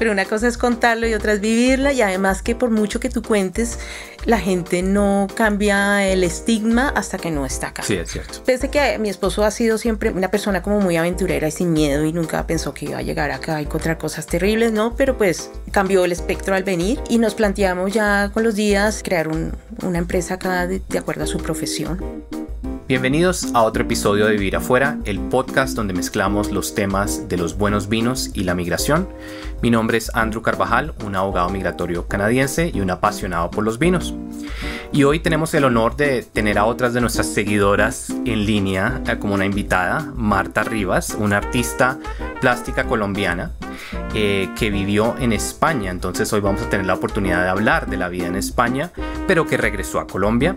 Pero una cosa es contarlo y otra es vivirla y además que por mucho que tú cuentes, la gente no cambia el estigma hasta que no está acá. Sí, es cierto. Pese que mi esposo ha sido siempre una persona como muy aventurera y sin miedo y nunca pensó que iba a llegar acá a encontrar cosas terribles, ¿no? Pero pues cambió el espectro al venir y nos planteamos ya con los días crear una empresa acá de acuerdo a su profesión. Bienvenidos a otro episodio de Vivir Afuera, el podcast donde mezclamos los temas de los buenos vinos y la migración. Mi nombre es Andrew Carvajal, un abogado migratorio canadiense y un apasionado por los vinos. Y hoy tenemos el honor de tener a otras de nuestras seguidoras en línea eh, como una invitada, Marta Rivas, una artista plástica colombiana eh, que vivió en España. Entonces hoy vamos a tener la oportunidad de hablar de la vida en España, pero que regresó a Colombia.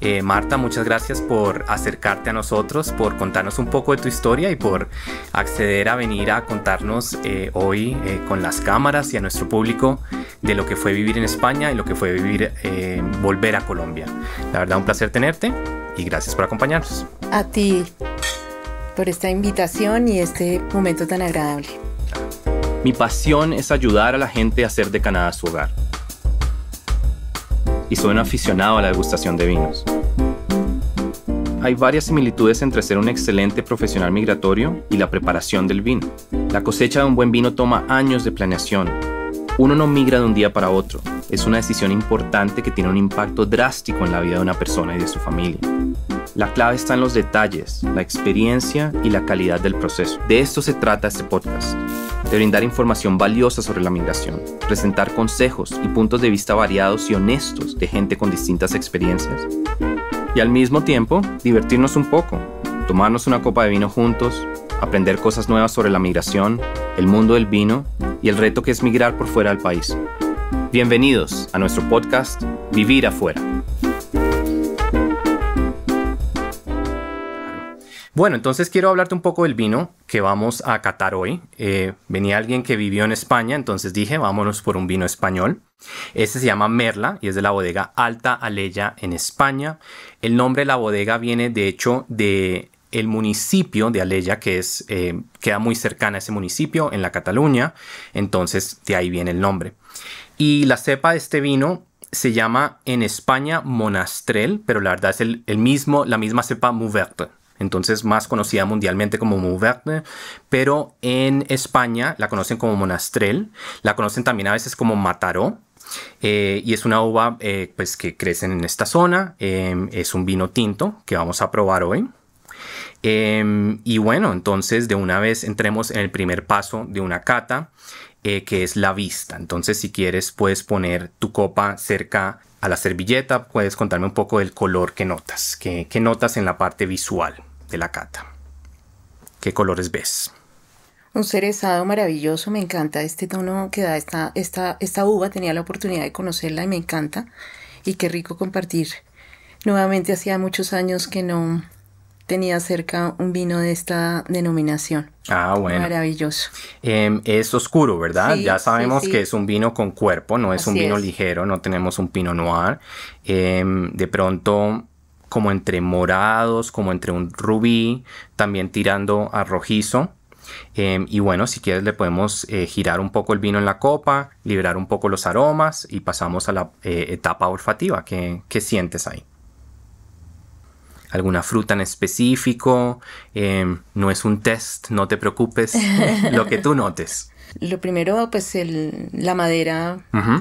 Eh, Marta, muchas gracias por acercarte a nosotros, por contarnos un poco de tu historia y por acceder a venir a contarnos eh, hoy eh, con las cámaras y a nuestro público de lo que fue vivir en España y lo que fue vivir, eh, volver a Colombia. La verdad, un placer tenerte y gracias por acompañarnos. A ti por esta invitación y este momento tan agradable. Mi pasión es ayudar a la gente a hacer de Canadá su hogar. Y soy un aficionado a la degustación de vinos hay varias similitudes entre ser un excelente profesional migratorio y la preparación del vino. La cosecha de un buen vino toma años de planeación. Uno no migra de un día para otro. Es una decisión importante que tiene un impacto drástico en la vida de una persona y de su familia. La clave está en los detalles, la experiencia y la calidad del proceso. De esto se trata este podcast, de brindar información valiosa sobre la migración, presentar consejos y puntos de vista variados y honestos de gente con distintas experiencias y al mismo tiempo divertirnos un poco, tomarnos una copa de vino juntos, aprender cosas nuevas sobre la migración, el mundo del vino y el reto que es migrar por fuera del país. Bienvenidos a nuestro podcast Vivir afuera. Bueno, entonces quiero hablarte un poco del vino que vamos a catar hoy. Eh, venía alguien que vivió en España, entonces dije, vámonos por un vino español. Este se llama Merla y es de la bodega Alta Alella en España. El nombre de la bodega viene de hecho de el municipio de Alella, que es, eh, queda muy cercana a ese municipio en la Cataluña, entonces de ahí viene el nombre. Y la cepa de este vino se llama en España Monastrel, pero la verdad es el, mismo, la misma cepa Mouverte entonces más conocida mundialmente como Mouverte, pero en España la conocen como Monastrel, la conocen también a veces como Mataró, eh, y es una uva eh, pues que crece en esta zona, em, es un vino tinto que vamos a probar hoy. Em, y bueno, entonces de una vez entremos en el primer paso de una cata, eh, que es la vista. Entonces si quieres puedes poner tu copa cerca a la servilleta, puedes contarme un poco del color que notas, que, notas en la parte visual de la cata. ¿Qué colores ves? Un cerezado maravilloso, me encanta este tono que da esta, esta, esta uva, tenía la oportunidad de conocerla y me encanta. Y qué rico compartir. Nuevamente hacía muchos años que no, tenía cerca un vino de esta denominación. Ah, bueno. Maravilloso. Em, es oscuro, ¿verdad? ya sabemos que es un vino con cuerpo, no es un vino ligero, no tenemos un pino noir. Em, de pronto, como entre morados, como entre un rubí, también tirando a rojizo. Em, y bueno, si quieres le podemos eh, girar un poco el vino en la copa, liberar un poco los aromas y pasamos a la eh, etapa olfativa. ¿Qué, sientes ahí? alguna fruta en específico. Em, no es un test, no te preocupes, lo que tú notes. Lo primero, pues el, la madera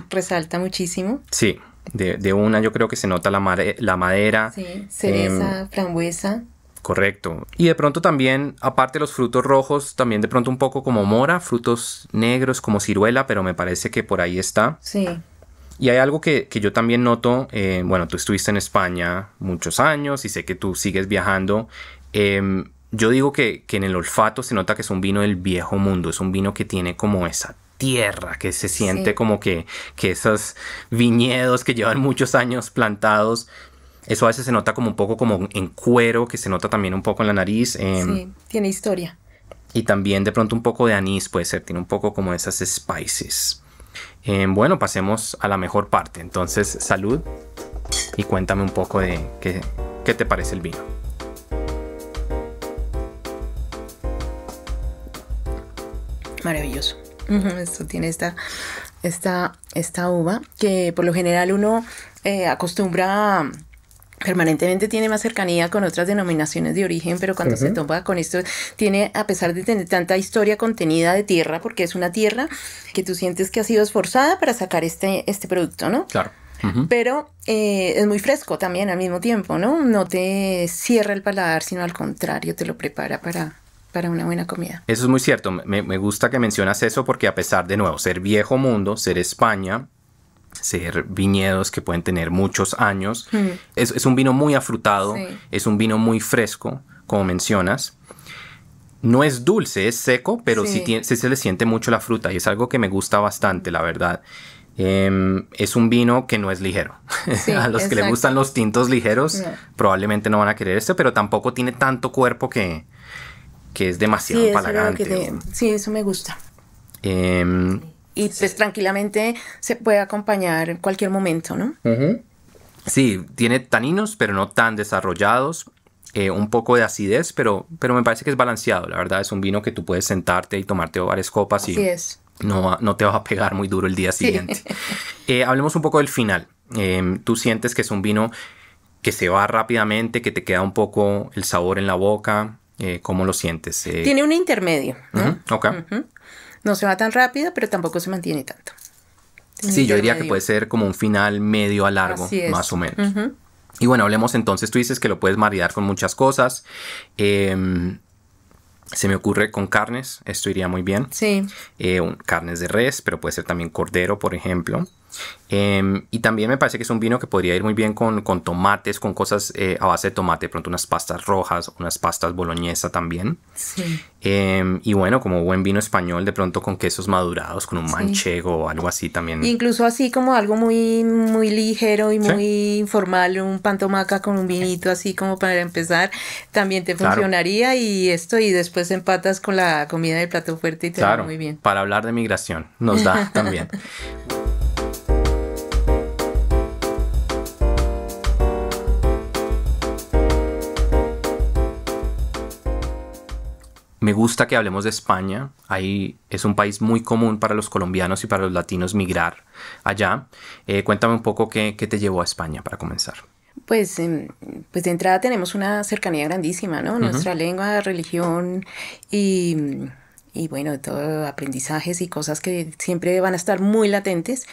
resalta muchísimo. Sí, de, una yo creo que se nota la, madera. Sí, cereza, em, frambuesa. Correcto. Y de pronto también, aparte de los frutos rojos, también de pronto un poco como mora, frutos negros como ciruela, pero me parece que por ahí está. Sí. Y hay algo que, yo también noto, eh, bueno, tú estuviste en España muchos años y sé que tú sigues viajando. Em, yo digo que, en el olfato se nota que es un vino del viejo mundo, es un vino que tiene como esa tierra, que se siente como que, que esos viñedos que llevan muchos años plantados, eso a veces se nota como un poco como en cuero, que se nota también un poco en la nariz. Em, sí, tiene historia. Y también de pronto un poco de anís puede ser, tiene un poco como esas spices. Em, bueno, pasemos a la mejor parte. Entonces, salud y cuéntame un poco de qué, te parece el vino. Maravilloso. Esto tiene esta, esta, esta uva que por lo general uno eh, acostumbra permanentemente tiene más cercanía con otras denominaciones de origen, pero cuando se toma con esto, tiene, a pesar de tener tanta historia contenida de tierra, porque es una tierra que tú sientes que ha sido esforzada para sacar este, este producto, ¿no? Claro. Pero eh, es muy fresco también al mismo tiempo, ¿no? No te cierra el paladar, sino al contrario, te lo prepara para, para una buena comida. Eso es muy cierto. Me, me, gusta que mencionas eso porque a pesar de nuevo ser viejo mundo, ser España, ser viñedos que pueden tener muchos años. Hmm. Es, un vino muy afrutado, es un vino muy fresco, como mencionas. No es dulce, es seco, pero sí, se le siente mucho la fruta y es algo que me gusta bastante, la verdad. Em, es un vino que no es ligero. a los que les gustan los tintos ligeros probablemente no van a querer este, pero tampoco tiene tanto cuerpo que, es demasiado sí, sí, eso me gusta. Em, y pues tranquilamente se puede acompañar en cualquier momento, ¿no? Sí, tiene taninos, pero no tan desarrollados. Eh, un poco de acidez, pero, pero me parece que es balanceado. La verdad es un vino que tú puedes sentarte y tomarte varias copas y No, no te vas a pegar muy duro el día siguiente. Eh, hablemos un poco del final. Em, tú sientes que es un vino que se va rápidamente, que te queda un poco el sabor en la boca. Eh, ¿Cómo lo sientes? Tiene un intermedio. ¿no? No se va tan rápido, pero tampoco se mantiene tanto. sí, yo diría que puede ser como un final medio a largo, más o menos. Y bueno, hablemos entonces, tú dices que lo puedes maridar con muchas cosas. Em, se me ocurre con carnes, esto iría muy bien. Sí. Eh, carnes de res, pero puede ser también cordero, por ejemplo. Em, y también me parece que es un vino que podría ir muy bien con, tomates, con cosas eh, a base de tomate, pronto unas pastas rojas, unas pastas boloñesa también. Sí. Em, y bueno, como buen vino español, de pronto con quesos madurados, con un manchego o algo así también. Incluso así como algo muy, muy ligero y muy informal, un pan con un vinito así como para empezar, también te funcionaría y esto y después empatas con la comida del plato fuerte y te va muy bien. Para hablar de migración, nos da también. Me gusta que hablemos de España. Ahí es un país muy común para los colombianos y para los latinos migrar allá. Eh, cuéntame un poco qué, te llevó a España para comenzar. Pues, em, pues de entrada tenemos una cercanía grandísima, ¿no? Nuestra lengua, religión y, bueno, todo aprendizajes y cosas que siempre van a estar muy latentes,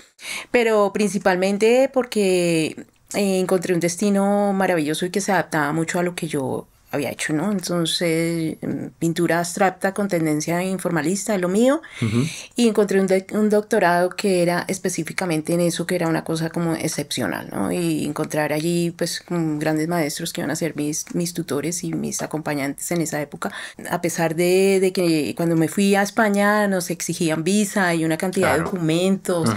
pero principalmente porque eh, encontré un destino maravilloso y que se adaptaba mucho a lo que yo había hecho, ¿no? Entonces, mm, pintura abstracta con tendencia informalista, lo mío, y encontré un, doctorado que era específicamente en eso, que era una cosa como excepcional, ¿no? Y encontrar allí, pues, grandes maestros que iban a ser mis, mis tutores y mis acompañantes en esa época, a pesar de, que cuando me fui a España nos exigían visa y una cantidad de documentos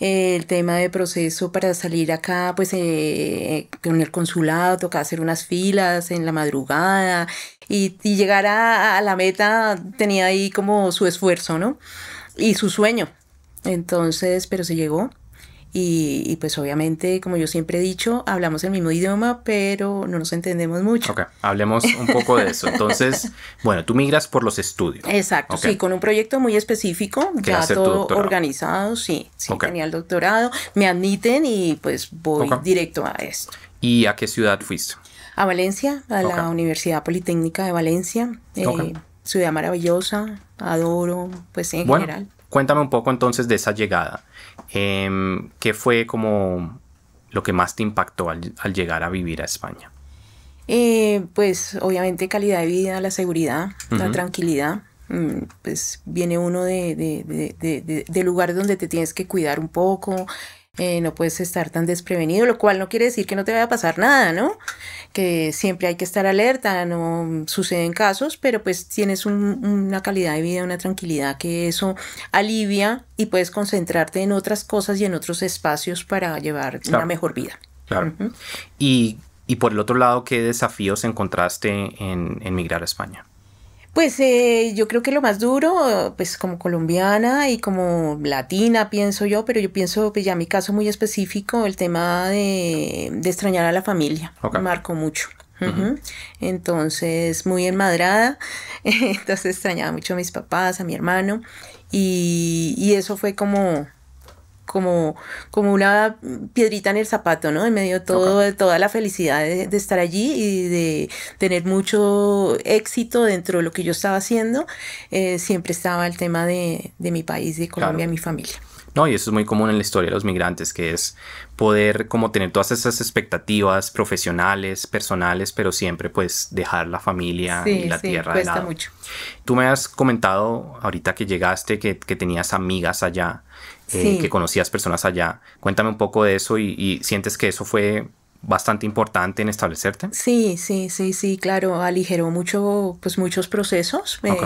el tema de proceso para salir acá, pues eh, con el consulado, toca hacer unas filas en la madrugada y, llegar a, a la meta tenía ahí como su esfuerzo, ¿no? Y su sueño. Entonces, pero se llegó. Y, pues obviamente, como yo siempre he dicho, hablamos el mismo idioma, pero no nos entendemos mucho. Ok, hablemos un poco de eso. Entonces, bueno, tú migras por los estudios. Exacto, sí, con un proyecto muy específico, ya todo organizado, sí, tenía el doctorado, me admiten y pues voy directo a esto. ¿Y a qué ciudad fuiste? A Valencia, a la Universidad Politécnica de Valencia. Eh, ciudad maravillosa, adoro, pues en general. Cuéntame un poco entonces de esa llegada. Em, ¿Qué fue como lo que más te impactó al, llegar a vivir a España? Eh, pues obviamente calidad de vida, la seguridad, la tranquilidad. Mm, pues viene uno de, lugar donde te tienes que cuidar un poco, eh, no puedes estar tan desprevenido, lo cual no quiere decir que no te vaya a pasar nada, ¿no? Que siempre hay que estar alerta, no suceden casos, pero pues tienes una calidad de vida, una tranquilidad que eso alivia y puedes concentrarte en otras cosas y en otros espacios para llevar una mejor vida. Claro. y, y, por el otro lado, ¿qué desafíos encontraste en, en migrar a España? Pues eh, yo creo que lo más duro, pues como colombiana y como latina, pienso yo, pero yo pienso, pues ya mi caso muy específico, el tema de, extrañar a la familia, me marcó mucho. Entonces, muy enmadrada, entonces extrañaba mucho a mis papás, a mi hermano, y eso fue como como, como una piedrita en el zapato, ¿no? En medio de todo, toda la felicidad de, estar allí y de tener mucho éxito dentro de lo que yo estaba haciendo, eh, siempre estaba el tema de, mi país, de Colombia, mi familia. No, y eso es muy común en la historia de los migrantes, que es poder como tener todas esas expectativas profesionales, personales, pero siempre pues dejar la familia y la sí, tierra cuesta mucho. Tú me has comentado ahorita que llegaste que, que tenías amigas allá. Eh, que conocías personas allá. Cuéntame un poco de eso y, sientes que eso fue bastante importante en establecerte. Sí, sí, sí, sí, claro, aligeró mucho, pues muchos procesos. Eh,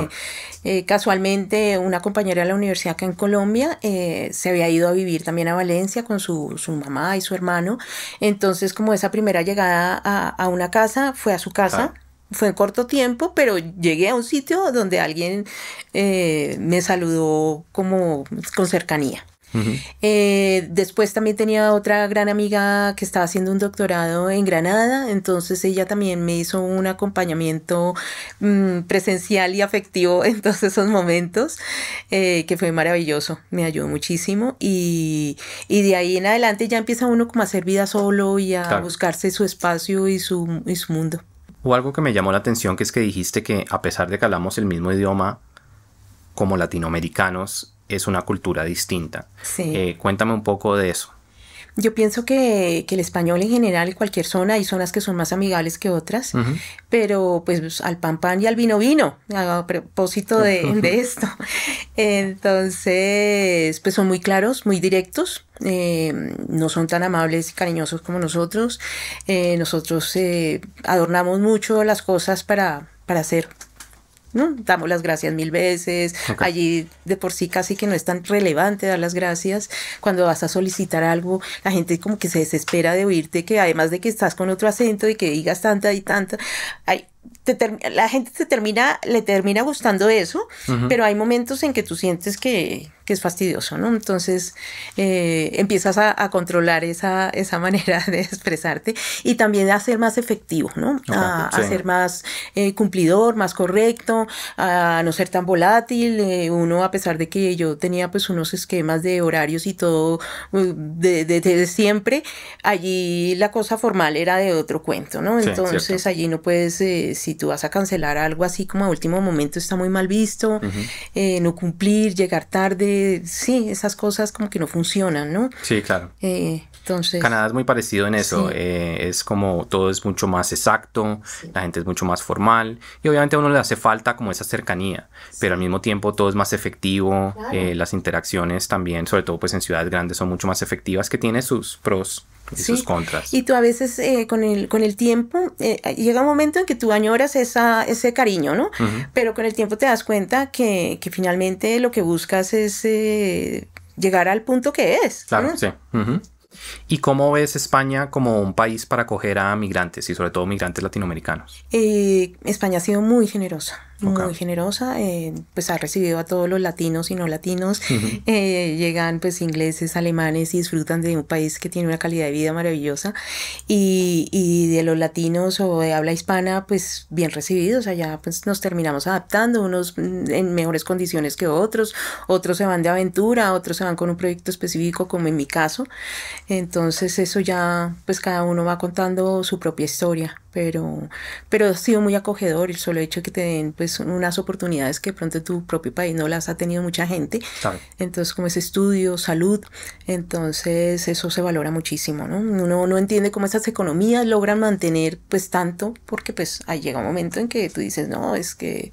eh, casualmente, una compañera de la universidad acá en Colombia se había ido a vivir también a Valencia con su, su mamá y su hermano. Entonces, como esa primera llegada a, una casa, fue a su casa. fue en corto tiempo, pero llegué a un sitio donde alguien me saludó como con cercanía. Eh, después también tenía otra gran amiga que estaba haciendo un doctorado en Granada, entonces ella también me hizo un acompañamiento mm, presencial y afectivo en todos esos momentos, eh, que fue maravilloso, me ayudó muchísimo. Y, de ahí en adelante ya empieza uno como a hacer vida solo y a buscarse su espacio y su, su mundo. O algo que me llamó la atención, que es que dijiste que a pesar de que hablamos el mismo idioma, como latinoamericanos, es una cultura distinta. Eh, cuéntame un poco de eso. Yo pienso que, el español en general, en cualquier zona, hay zonas que son más amigables que otras, pero pues al pan pan y al vino vino, a propósito de, esto. Entonces, pues son muy claros, muy directos, eh, no son tan amables y cariñosos como nosotros. Eh, nosotros adornamos mucho las cosas para, para Damos las gracias mil veces, allí de por sí casi que no es tan relevante dar las gracias. Cuando vas a solicitar algo, la gente como que se desespera de oírte, que además de que estás con otro acento y que digas tanta y tanta, hay, la gente te termina, le termina gustando eso, pero hay momentos en que tú sientes que, que es fastidioso, ¿no? Entonces eh, empiezas a, controlar esa, esa, manera de expresarte y también a ser más efectivo, ¿no? a, ser más eh, cumplidor, más correcto, a no ser tan volátil. Eh, uno, a pesar de que yo tenía pues unos esquemas de horarios y todo desde uh, siempre, allí la cosa formal era de otro cuento, ¿no? Entonces allí no puedes, si tú vas a cancelar algo así como a último momento está muy mal visto, no cumplir, llegar tarde, eh, sí, esas cosas como que no funcionan, ¿no? Sí, claro. Eh, entonces... Canadá es muy parecido en eso, eh, es como todo es mucho más exacto, la gente es mucho más formal y obviamente a uno le hace falta como esa cercanía, pero al mismo tiempo todo es más efectivo, eh, las interacciones también, sobre todo pues en ciudades grandes son mucho más efectivas que tiene sus pros y sus contras. Y tú a veces eh, con, el, con el tiempo, llega un momento en que tú añoras esa, ese cariño, ¿no? Pero con el tiempo te das cuenta que, que finalmente lo que buscas es llegar al punto que es. Claro, sí. ¿Y cómo ves España como un país para acoger a migrantes y sobre todo migrantes latinoamericanos? Eh, España ha sido muy generosa muy generosa, eh, pues ha recibido a todos los latinos y no latinos, eh, llegan pues ingleses, alemanes y disfrutan de un país que tiene una calidad de vida maravillosa y, y de los latinos o de habla hispana pues bien recibidos, allá pues nos terminamos adaptando, unos mm, en mejores condiciones que otros, otros se van de aventura, otros se van con un proyecto específico como en mi caso, entonces eso ya pues cada uno va contando su propia historia, pero, pero ha sido muy acogedor el solo hecho que te den pues, pues, unas oportunidades que pronto tu propio país no las ha tenido mucha gente. Entonces, como es estudio, salud, entonces eso se valora muchísimo, ¿no? Uno no entiende cómo estas economías logran mantener pues tanto, porque pues ahí llega un momento en que tú dices, no, es que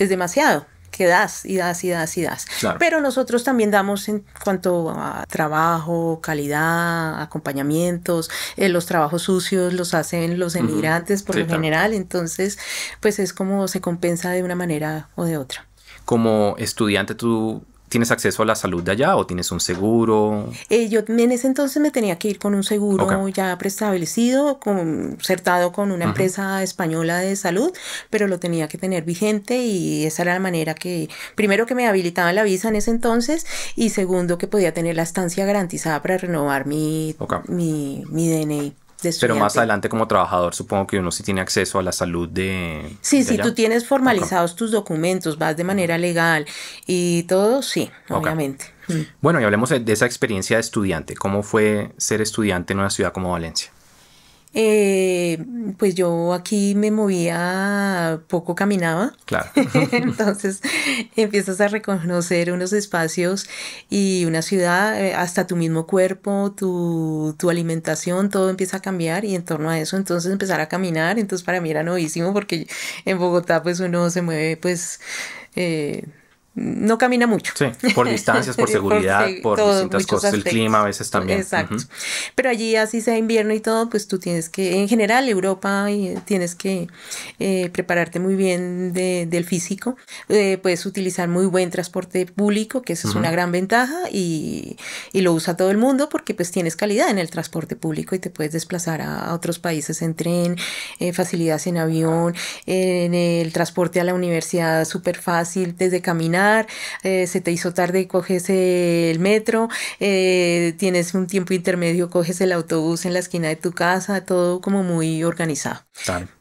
es demasiado que das y das y das y das. Pero nosotros también damos en cuanto a trabajo, calidad, acompañamientos, eh, los trabajos sucios los hacen los emigrantes por lo general, entonces pues es como se compensa de una manera o de otra. Como estudiante tú ¿Tienes acceso a la salud de allá o tienes un seguro? Eh, yo en ese entonces me tenía que ir con un seguro ya preestablecido, concertado con una empresa española de salud, pero lo tenía que tener vigente y esa era la manera que, primero que me habilitaba la visa en ese entonces y segundo que podía tener la estancia garantizada para renovar mi, mi, mi DNI. Pero más adelante como trabajador supongo que uno sí tiene acceso a la salud de... Sí, sí, si tú tienes formalizados tus documentos, vas de manera legal y todo, sí, obviamente. Bueno, y hablemos de esa experiencia de estudiante. ¿Cómo fue ser estudiante en una ciudad como Valencia? eh, pues yo aquí me movía, poco caminaba. Claro. Entonces empiezas a reconocer unos espacios y una ciudad, eh, hasta tu mismo cuerpo, tu, alimentación, todo empieza a cambiar y en torno a eso entonces empezar a caminar. Entonces para mí era novísimo porque en Bogotá pues uno se mueve pues... Eh, no camina mucho. Sí, por distancias, por seguridad, por, distintas cosas, el clima a veces también. Exacto. Pero allí, así sea invierno y todo, pues tú tienes que, en general, Europa, tienes que eh, prepararte muy bien del físico. Eh, puedes utilizar muy buen transporte público, que eso es una gran ventaja y, y, lo usa todo el mundo porque pues tienes calidad en el transporte público y te puedes desplazar a, otros países en tren, eh, facilidades en avión, en el transporte a la universidad súper fácil, desde caminar eh, se te hizo tarde y coges el metro, eh, tienes un tiempo intermedio, coges el autobús en la esquina de tu casa, todo como muy organizado.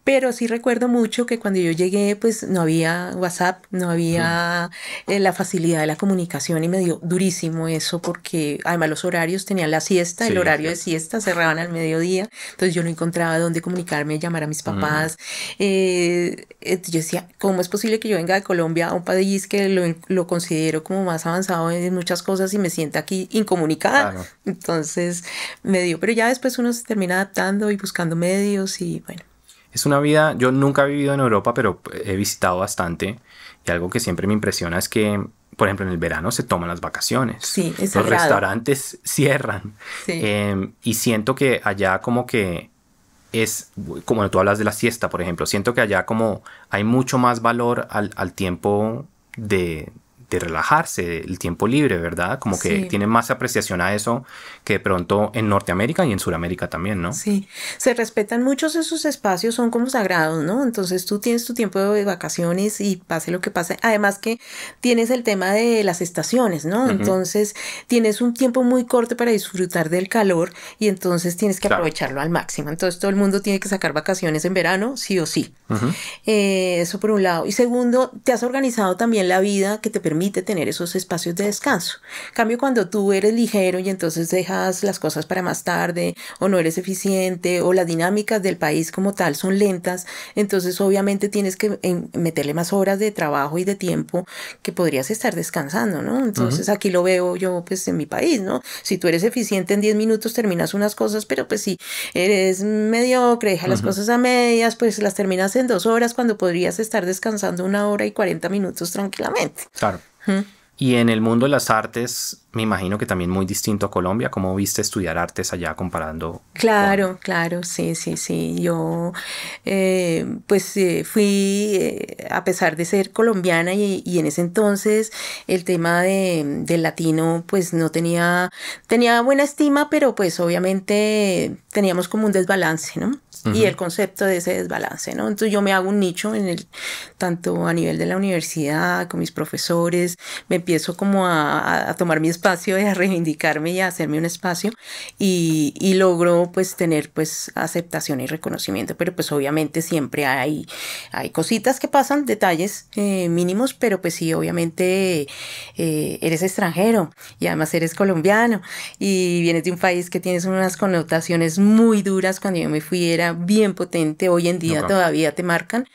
Pero sí recuerdo mucho que cuando yo llegué, pues no había WhatsApp, no había eh, la facilidad de la comunicación y me dio durísimo eso porque además los horarios tenían la siesta, el horario de siesta, cerraban al mediodía, entonces yo no encontraba dónde comunicarme, llamar a mis mm. papás. Eh, eh, yo decía, ¿cómo es posible que yo venga de Colombia a un país que lo, considero como más avanzado en muchas cosas y me sienta aquí incomunicada? Entonces me dio, pero ya después uno se termina adaptando y buscando medios y bueno. Es una vida, yo nunca he vivido en Europa, pero he visitado bastante. Y algo que siempre me impresiona es que, por ejemplo, en el verano se toman las vacaciones. Sí, es Los restaurantes cierran. Em, y siento que allá como que es, como tú hablas de la siesta, por ejemplo, siento que allá como hay mucho más valor al tiempo de, de relajarse, el tiempo libre, ¿verdad? Como que tiene más apreciación a eso que de pronto en Norteamérica y en Sudamérica también, ¿no? Sí, se respetan muchos esos espacios, son como sagrados, ¿no? Entonces tú tienes tu tiempo de vacaciones y pase lo que pase, además que tienes el tema de las estaciones, ¿no? Entonces tienes un tiempo muy corto para disfrutar del calor y entonces tienes que aprovecharlo al máximo. Entonces todo el mundo tiene que sacar vacaciones en verano, sí o sí. Eh, eso por un lado. Y segundo, te has organizado también la vida que te permite de tener esos espacios de descanso. Cambio cuando tú eres ligero y entonces dejas las cosas para más tarde o no eres eficiente o las dinámicas del país como tal son lentas, entonces obviamente tienes que em, meterle más horas de trabajo y de tiempo que podrías estar descansando, ¿no? Entonces aquí lo veo yo pues en mi país, ¿no? Si tú eres eficiente en 10 minutos terminas unas cosas, pero pues si eres mediocre, deja las cosas a medias, pues las terminas en dos horas cuando podrías estar descansando una hora y 40 minutos tranquilamente. Claro. Y en el mundo de las artes me imagino que también muy distinto a Colombia. ¿Cómo viste estudiar artes allá comparando? Claro, claro, sí, sí, sí. Yo eh, pues eh, fui, eh, a pesar de ser colombiana y, y en ese entonces el tema de, del latino pues no tenía, tenía buena estima, pero pues obviamente teníamos como un desbalance, ¿no? Y el concepto de ese desbalance, ¿no? Entonces yo me hago un nicho en el, tanto a nivel de la universidad, con mis profesores, me empiezo como a, a tomar mi espacio espacio de a reivindicarme y a hacerme un espacio y, logro pues tener pues aceptación y reconocimiento, pero pues obviamente siempre hay, hay cositas que pasan, detalles eh, mínimos, pero pues sí, obviamente eh, eres extranjero y además eres colombiano y vienes de un país que tienes unas connotaciones muy duras, cuando yo me fui era bien potente, hoy en día todavía te marcan,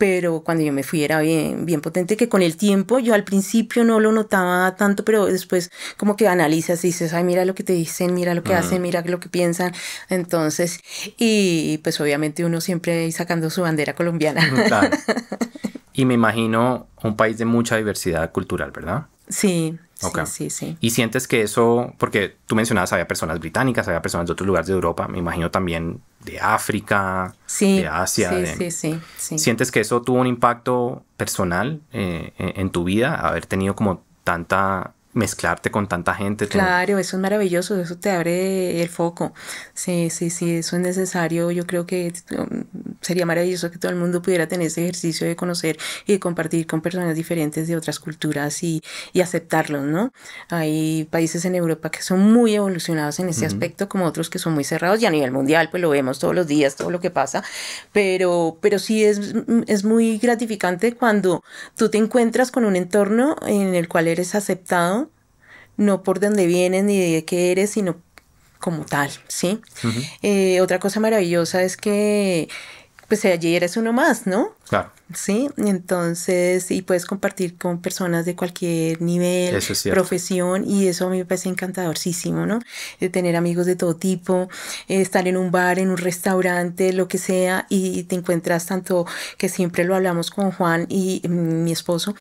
pero cuando yo me fui era bien, bien potente, que con el tiempo yo al principio no lo notaba tanto, pero después como que analizas y dices, ay, mira lo que te dicen, mira lo que hacen, mira lo que piensan. Entonces, y pues obviamente uno siempre sacando su bandera colombiana. Y me imagino un país de mucha diversidad cultural, ¿verdad? Sí, Sí, sí, sí. Y sientes que eso, porque tú mencionabas, había personas británicas, había personas de otros lugares de Europa, me imagino también de África, de Asia. Sí, sí, sí, ¿Sientes que eso tuvo un impacto personal eh, en tu vida, haber tenido como tanta mezclarte con tanta gente. Claro, eso es maravilloso, eso te abre el foco. Sí, sí, sí, eso es necesario. Yo creo que um, sería maravilloso que todo el mundo pudiera tener ese ejercicio de conocer y de compartir con personas diferentes de otras culturas y, y aceptarlos, ¿no? Hay países en Europa que son muy evolucionados en ese aspecto, como otros que son muy cerrados y a nivel mundial, pues lo vemos todos los días, todo lo que pasa, pero, pero sí es, es muy gratificante cuando tú te encuentras con un entorno en el cual eres aceptado, no por dónde vienes ni de qué eres, sino como tal, ¿sí? Eh, otra cosa maravillosa es que pues ayer eres uno más, ¿no? Claro. ¿sí? Entonces, y puedes compartir con personas de cualquier nivel, profesión, y eso a mí me parece encantadorísimo, ¿no? De tener amigos de todo tipo, estar en un bar, en un restaurante, lo que sea, y te encuentras tanto que siempre lo hablamos con Juan y mm, mi esposo,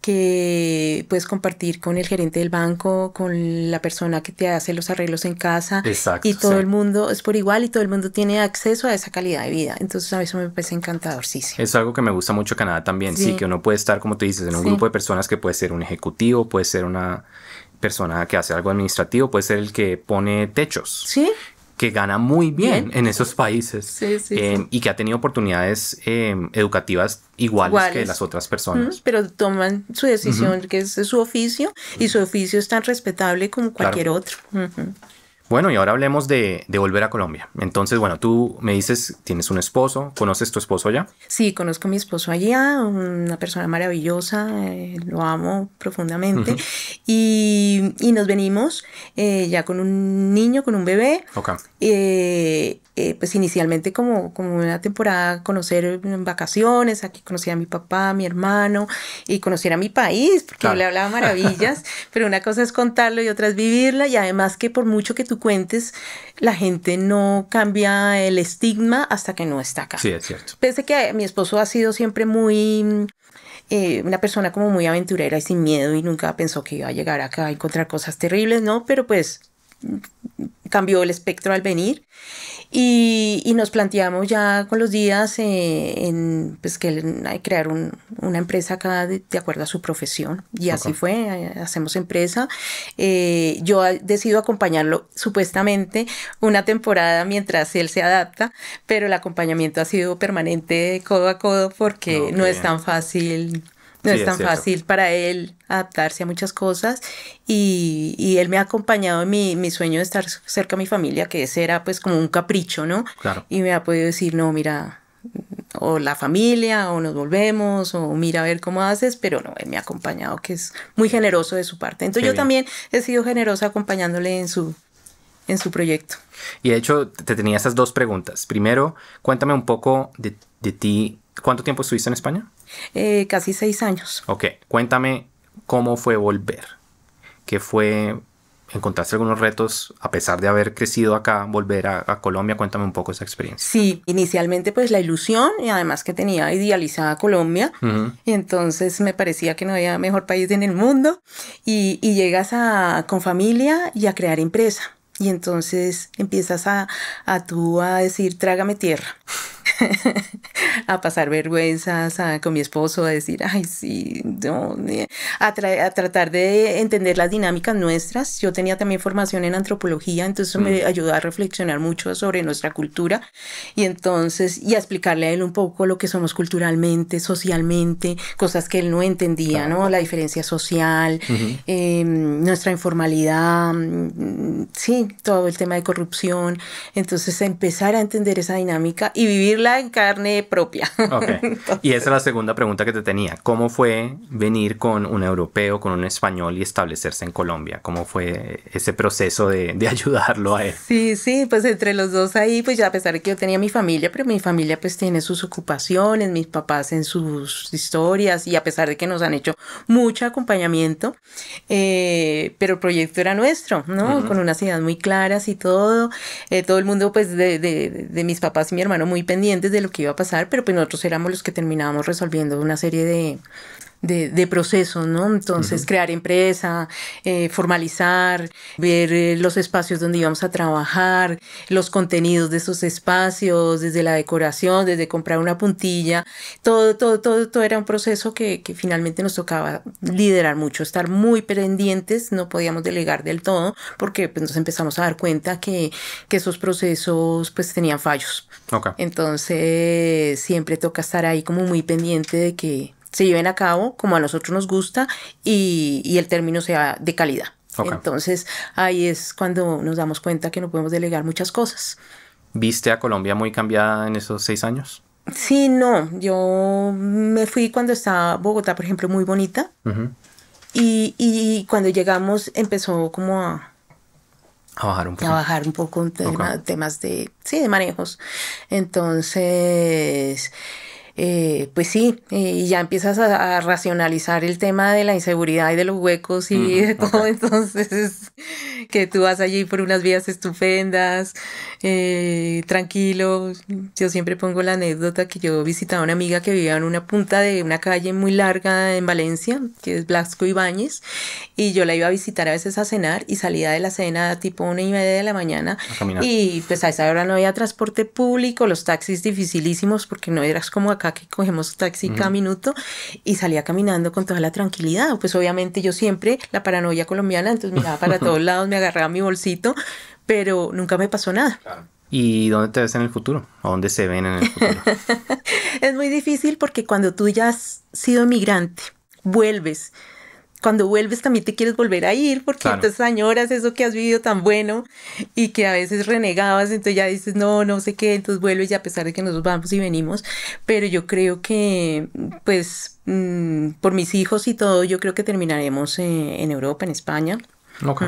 que puedes compartir con el gerente del banco, con la persona que te hace los arreglos en casa, y todo el mundo es por igual y todo el mundo tiene acceso a esa calidad de vida. Entonces, a eso me parece encantadorísimo. Es algo que me gusta mucho Canadá también, sí. que uno puede estar, como tú dices, en un grupo de personas que puede ser un ejecutivo, puede ser una persona que hace algo administrativo, puede ser el que pone techos. Sí. Que gana muy bien, en esos países em, y que ha tenido oportunidades em, educativas iguales, que las otras personas. pero toman su decisión, que es su oficio, y su oficio es tan respetable como cualquier otro. Bueno, y ahora hablemos de, de, volver a Colombia. Entonces, bueno, tú me dices, tienes un esposo, ¿conoces tu esposo allá? Sí, conozco a mi esposo allá, una persona maravillosa, eh, lo amo profundamente. y, y, nos venimos eh, ya con un niño, con un bebé. Okay. Eh, pues inicialmente como, como una temporada conocer en vacaciones, aquí conocí a mi papá, a mi hermano y conocer a mi país, porque yo le hablaba maravillas, pero una cosa es contarlo y otra es vivirla y además que por mucho que tú la gente no cambia el estigma hasta que no está acá. Sí, es cierto. Pese que mi esposo ha sido siempre muy eh, una persona como muy aventurera y sin miedo y nunca pensó que iba a llegar acá a encontrar cosas terribles, ¿no? Pero pues cambió el espectro al venir y, nos planteamos ya con los días eh, en pues que crear una empresa acá de, acuerdo a su profesión y así fue eh, hacemos empresa eh, yo decido acompañarlo supuestamente una temporada mientras él se adapta pero el acompañamiento ha sido permanente codo a codo porque no es tan fácil no es tan fácil para él adaptarse a muchas cosas y, y él me ha acompañado en mi, mi, sueño de estar cerca a mi familia, que ese era pues como un capricho, ¿no? Claro. Y me ha podido decir, no, mira, o la familia, o nos volvemos, o mira a ver cómo haces, pero no, él me ha acompañado, que es muy generoso de su parte. Entonces yo también he sido generosa acompañándole en su, en su proyecto. Y de hecho, te tenía esas dos preguntas. Primero, cuéntame un poco de, de ti. ¿Cuánto tiempo estuviste en España? Eh, casi seis años. Ok, cuéntame cómo fue volver. ¿Qué fue? ¿Encontraste algunos retos a pesar de haber crecido acá, volver a, Colombia? Cuéntame un poco esa experiencia. Sí, inicialmente pues la ilusión y además que tenía idealizada Colombia y entonces me parecía que no había mejor país en el mundo y, llegas a, con familia y a crear empresa. Y entonces empiezas a, a tú a decir, trágame tierra. a pasar vergüenzas con mi esposo, a decir, ay, sí, a, tratar de entender las dinámicas nuestras. Yo tenía también formación en antropología, entonces me mm. ayudó a reflexionar mucho sobre nuestra cultura y entonces, y a explicarle a él un poco lo que somos culturalmente, socialmente, cosas que él no entendía, ¿no? La diferencia social, em, nuestra informalidad, mm, sí, todo el tema de corrupción. Entonces, empezar a entender esa dinámica y vivirla en carne propia. y esa es la segunda pregunta que te tenía. ¿Cómo fue venir con un europeo, con un español y establecerse en Colombia? ¿Cómo fue ese proceso de, de ayudarlo a él? Sí, sí, pues entre los dos ahí, pues ya a pesar de que yo tenía mi familia, pero mi familia pues tiene sus ocupaciones, mis papás en sus historias y a pesar de que nos han hecho mucho acompañamiento, eh, pero el proyecto era nuestro, ¿no? Con unas ideas muy claras y todo. Eh, todo el mundo pues de, de, de mis papás y mi hermano muy pendiente de lo que iba a pasar, pero pues nosotros éramos los que terminábamos resolviendo una serie de, de, proceso, ¿no? Entonces, crear empresa, eh, formalizar, ver eh, los espacios donde íbamos a trabajar, los contenidos de esos espacios, desde la decoración, desde comprar una puntilla, todo, todo, todo, todo era un proceso que, finalmente nos tocaba liderar mucho, estar muy pendientes, no podíamos delegar del todo, porque pues, nos empezamos a dar cuenta que, esos procesos pues tenían fallos. Entonces, siempre toca estar ahí como muy pendiente de que se lleven a cabo como a nosotros nos gusta y, y el término sea de calidad. Entonces ahí es cuando nos damos cuenta que no podemos delegar muchas cosas. ¿Viste a Colombia muy cambiada en esos seis años? Sí, no. Yo me fui cuando estaba Bogotá, por ejemplo, muy bonita. y, y, cuando llegamos empezó como a... A bajar un poco. A bajar un poco en temas de, sí, de manejos. Entonces eh, pues sí, y ya empiezas a, racionalizar el tema de la inseguridad y de los huecos y de todo, entonces que tú vas allí por unas vías estupendas, eh, tranquilo, yo siempre pongo la anécdota que yo visitaba a una amiga que vivía en una punta de una calle muy larga en Valencia, que es Blasco Ibáñez, y yo la iba a visitar a veces a cenar y salía de la cena tipo una y media de la mañana y pues a esa hora no había transporte público, los taxis dificilísimos porque no eras como acá que cogemos taxi cada minuto y salía caminando con toda la tranquilidad. Pues obviamente yo siempre, la paranoia colombiana, entonces miraba para todos lados, me agarraba mi bolsito, pero nunca me pasó nada. ¿Y dónde te ves en el futuro? a dónde se ven en el futuro? es muy difícil porque cuando tú ya has sido migrante, vuelves, cuando vuelves también te quieres volver a ir porque entonces añoras eso que has vivido tan bueno y que a veces renegabas, entonces ya dices, no, no sé qué, entonces vuelves y a pesar de que nos vamos y venimos, pero yo creo que pues mm, por mis hijos y todo, yo creo que terminaremos eh, en Europa, en España. Ok.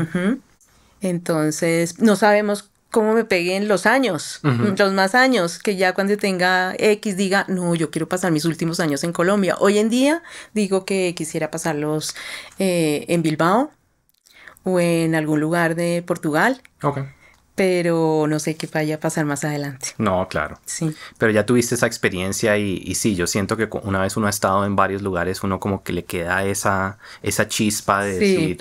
Entonces, no sabemos cómo me peguen los años, los más años, que ya cuando tenga X diga, no, yo quiero pasar mis últimos años en Colombia. Hoy en día digo que quisiera pasarlos eh, en Bilbao o en algún lugar de Portugal. Ok. Pero no sé qué vaya a pasar más adelante. No, claro. Sí. Pero ya tuviste esa experiencia y, sí, yo siento que una vez uno ha estado en varios lugares, uno como que le queda esa, esa chispa de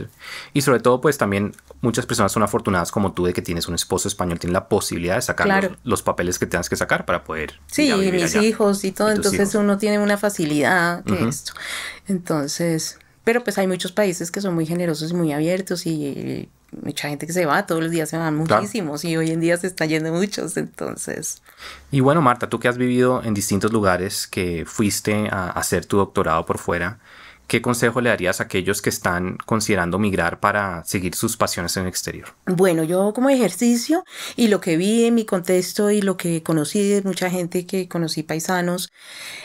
Y sobre todo, pues también muchas personas son afortunadas como tú de que tienes un esposo español, tienes la posibilidad de sacar los, papeles que tengas que sacar para poder. Sí, mis hijos y todo, entonces uno tiene una facilidad esto. Entonces, pero pues hay muchos países que son muy generosos y muy abiertos y mucha gente que se va, todos los días se van muchísimos y hoy en día se están yendo muchos, entonces. Y bueno, Marta, tú que has vivido en distintos lugares, que fuiste a hacer tu doctorado por fuera, ¿Qué consejo le darías a aquellos que están considerando migrar para seguir sus pasiones en el exterior? Bueno, yo como ejercicio y lo que vi en mi contexto y lo que conocí de mucha gente que conocí paisanos,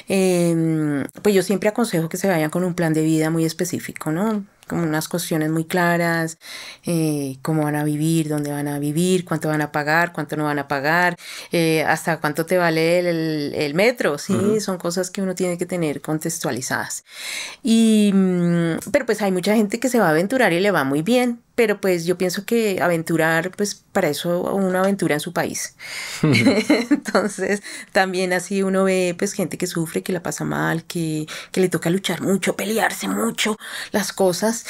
em, pues yo siempre aconsejo que se vayan con un plan de vida muy específico, ¿no? como unas cuestiones muy claras, eh, cómo van a vivir, dónde van a vivir, cuánto van a pagar, cuánto no van a pagar, eh, hasta cuánto te vale el, metro, ¿sí? Son cosas que uno tiene que tener contextualizadas. Y, mm, pero pues hay mucha gente que se va a aventurar y le va muy bien, pero pues yo pienso que aventurar, pues para eso una aventura en su país. Entonces, también así uno ve pues gente que sufre, que la pasa mal, que, que le toca luchar mucho, pelearse mucho las cosas.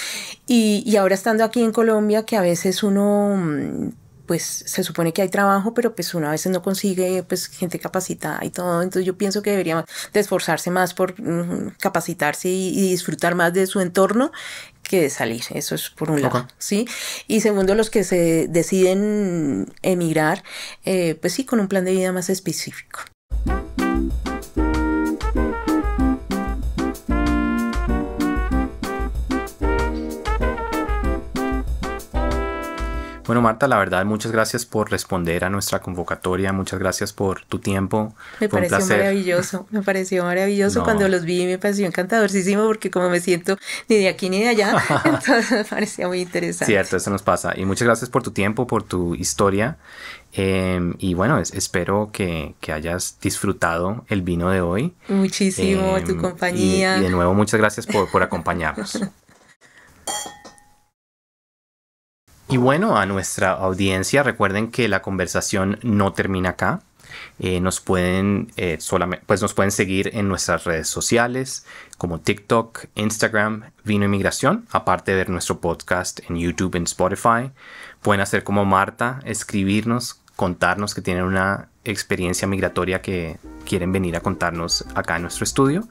Y, y ahora estando aquí en Colombia, que a veces uno mm, pues se supone que hay trabajo, pero pues uno a veces no consigue pues gente capacitada y todo, entonces yo pienso que debería de esforzarse más por mm, capacitarse y disfrutar más de su entorno que salir, eso es por un lado, ¿sí? Y segundo, los que se deciden emigrar, eh, pues sí, con un plan de vida más específico. Bueno, Marta, la verdad, muchas gracias por responder a nuestra convocatoria, muchas gracias por tu tiempo. Me Fue pareció maravilloso, me pareció maravilloso cuando los vi, me pareció encantadorísimo, porque como me siento ni de aquí ni de allá, entonces me parecía muy interesante. Cierto, eso nos pasa. Y muchas gracias por tu tiempo, por tu historia. Em, y bueno, espero que, hayas disfrutado el vino de hoy. Muchísimo, tu em, compañía. Y, de nuevo, muchas gracias por acompañarnos. Y bueno, a nuestra audiencia, recuerden que la conversación no termina acá. Eh, nos pueden eh, pues nos pueden seguir en nuestras redes sociales como TikTok, Instagram, Vino Inmigración, aparte de ver nuestro podcast en YouTube en Spotify. Pueden hacer como Marta, escribirnos, contarnos que tienen una experiencia migratoria que quieren venir a contarnos acá en nuestro estudio.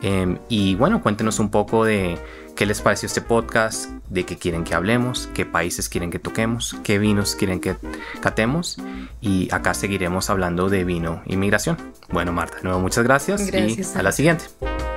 Em, y bueno, cuéntenos un poco de qué les pareció este podcast, de qué quieren que hablemos, qué países quieren que toquemos, qué vinos quieren que catemos y acá seguiremos hablando de vino y migración. Bueno, Marta, de nuevo muchas gracias, gracias y a la siguiente.